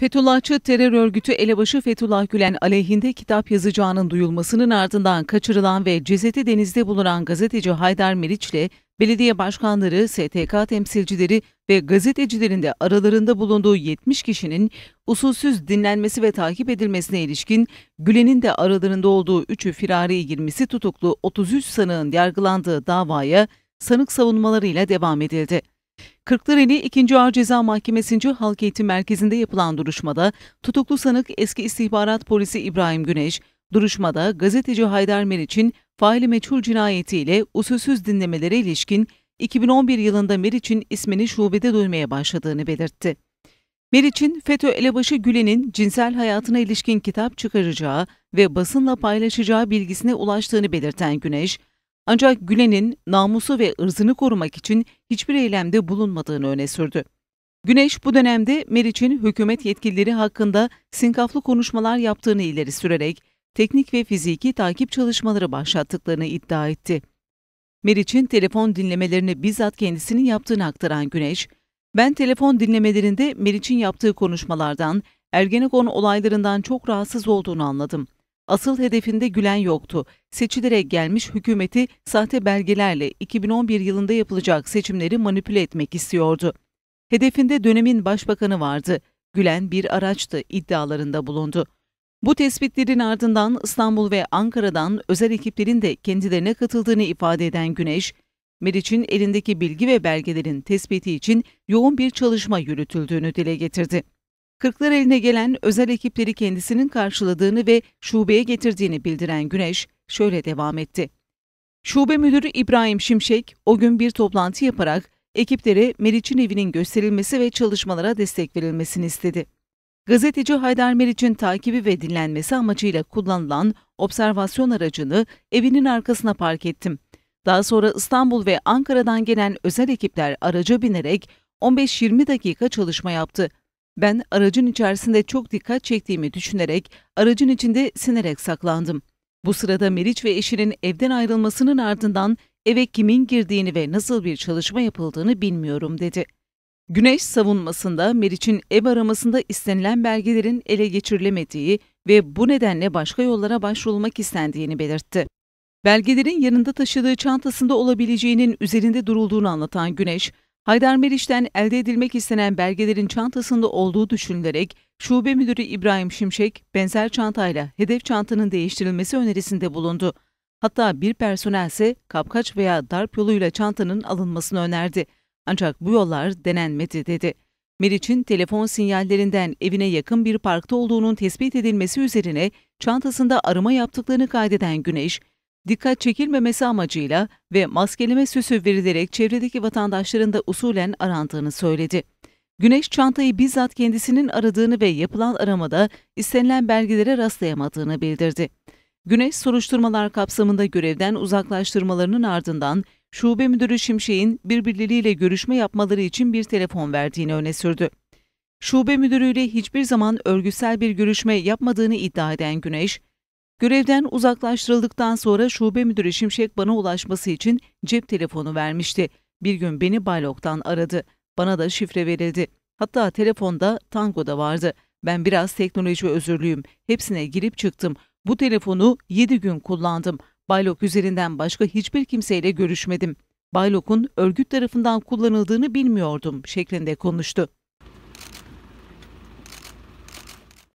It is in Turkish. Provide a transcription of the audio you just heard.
Fethullahçı terör örgütü elebaşı Fethullah Gülen aleyhinde kitap yazacağının duyulmasının ardından kaçırılan ve cesedi denizde bulunan gazeteci Haydar Meriç ile belediye başkanları, STK temsilcileri ve gazetecilerin de aralarında bulunduğu 70 kişinin usulsüz dinlenmesi ve takip edilmesine ilişkin Gülen'in de aralarında olduğu 3'ü firari 20'si tutuklu 33 sanığın yargılandığı davaya sanık savunmalarıyla devam edildi. Kırklareli 2. Ağır Ceza Mahkemesi'nce Halk Eğitim Merkezi'nde yapılan duruşmada tutuklu sanık eski istihbarat polisi İbrahim Güneş, duruşmada gazeteci Haydar Meriç'in faili meçhul cinayetiyle usulsüz dinlemelere ilişkin 2011 yılında Meriç'in ismini şubede duymaya başladığını belirtti. Meriç'in FETÖ elebaşı Gülen'in cinsel hayatına ilişkin kitap çıkaracağı ve basınla paylaşacağı bilgisine ulaştığını belirten Güneş, ancak Gülen'in namusu ve ırzını korumak için hiçbir eylemde bulunmadığını öne sürdü. Güneş bu dönemde Meriç'in hükümet yetkilileri hakkında sinkaflı konuşmalar yaptığını ileri sürerek teknik ve fiziki takip çalışmaları başlattıklarını iddia etti. Meriç'in telefon dinlemelerini bizzat kendisinin yaptığını aktaran Güneş, ben telefon dinlemelerinde Meriç'in yaptığı konuşmalardan, Ergenekon olaylarından çok rahatsız olduğunu anladım.'' Asıl hedefinde Gülen yoktu. Seçilere gelmiş hükümeti sahte belgelerle 2011 yılında yapılacak seçimleri manipüle etmek istiyordu. Hedefinde dönemin başbakanı vardı. Gülen bir araçtı iddialarında bulundu. Bu tespitlerin ardından İstanbul ve Ankara'dan özel ekiplerin de kendilerine katıldığını ifade eden Güneş, Meriç'in elindeki bilgi ve belgelerin tespiti için yoğun bir çalışma yürütüldüğünü dile getirdi. Kırklar eline gelen özel ekipleri kendisinin karşıladığını ve şubeye getirdiğini bildiren Güneş şöyle devam etti. Şube müdürü İbrahim Şimşek o gün bir toplantı yaparak ekiplere Meriç'in evinin gösterilmesi ve çalışmalara destek verilmesini istedi. Gazeteci Haydar Meriç'in takibi ve dinlenmesi amacıyla kullanılan observasyon aracını evinin arkasına park ettim. Daha sonra İstanbul ve Ankara'dan gelen özel ekipler araca binerek 15-20 dakika çalışma yaptı. Ben aracın içerisinde çok dikkat çektiğimi düşünerek aracın içinde sinerek saklandım. Bu sırada Meriç ve eşinin evden ayrılmasının ardından eve kimin girdiğini ve nasıl bir çalışma yapıldığını bilmiyorum dedi. Güneş savunmasında Meriç'in ev aramasında istenilen belgelerin ele geçirilemediği ve bu nedenle başka yollara başvurulmak istendiğini belirtti. Belgelerin yanında taşıdığı çantasında olabileceğinin üzerinde durulduğunu anlatan Güneş, Haydar Meriç'ten elde edilmek istenen belgelerin çantasında olduğu düşünülerek Şube Müdürü İbrahim Şimşek benzer çantayla hedef çantanın değiştirilmesi önerisinde bulundu. Hatta bir personel ise kapkaç veya darp yoluyla çantanın alınmasını önerdi. Ancak bu yollar denenmedi dedi. Meriç'in telefon sinyallerinden evine yakın bir parkta olduğunun tespit edilmesi üzerine çantasında arama yaptıklarını kaydeden Güneş, dikkat çekilmemesi amacıyla ve maskeleme süsü verilerek çevredeki vatandaşların da usulen arandığını söyledi. Güneş çantayı bizzat kendisinin aradığını ve yapılan aramada istenilen belgelere rastlayamadığını bildirdi. Güneş soruşturmalar kapsamında görevden uzaklaştırmalarının ardından şube müdürü Şimşek'in birbirleriyle görüşme yapmaları için bir telefon verdiğini öne sürdü. Şube müdürüyle hiçbir zaman örgütsel bir görüşme yapmadığını iddia eden Güneş, Görevden uzaklaştırıldıktan sonra şube müdürü Şimşek bana ulaşması için cep telefonu vermişti. Bir gün beni Baylok'tan aradı. Bana da şifre verildi. Hatta telefonda tango da vardı. Ben biraz teknoloji özürlüyüm. Hepsine girip çıktım. Bu telefonu 7 gün kullandım. Baylok üzerinden başka hiçbir kimseyle görüşmedim. Baylok'un örgüt tarafından kullanıldığını bilmiyordum şeklinde konuştu.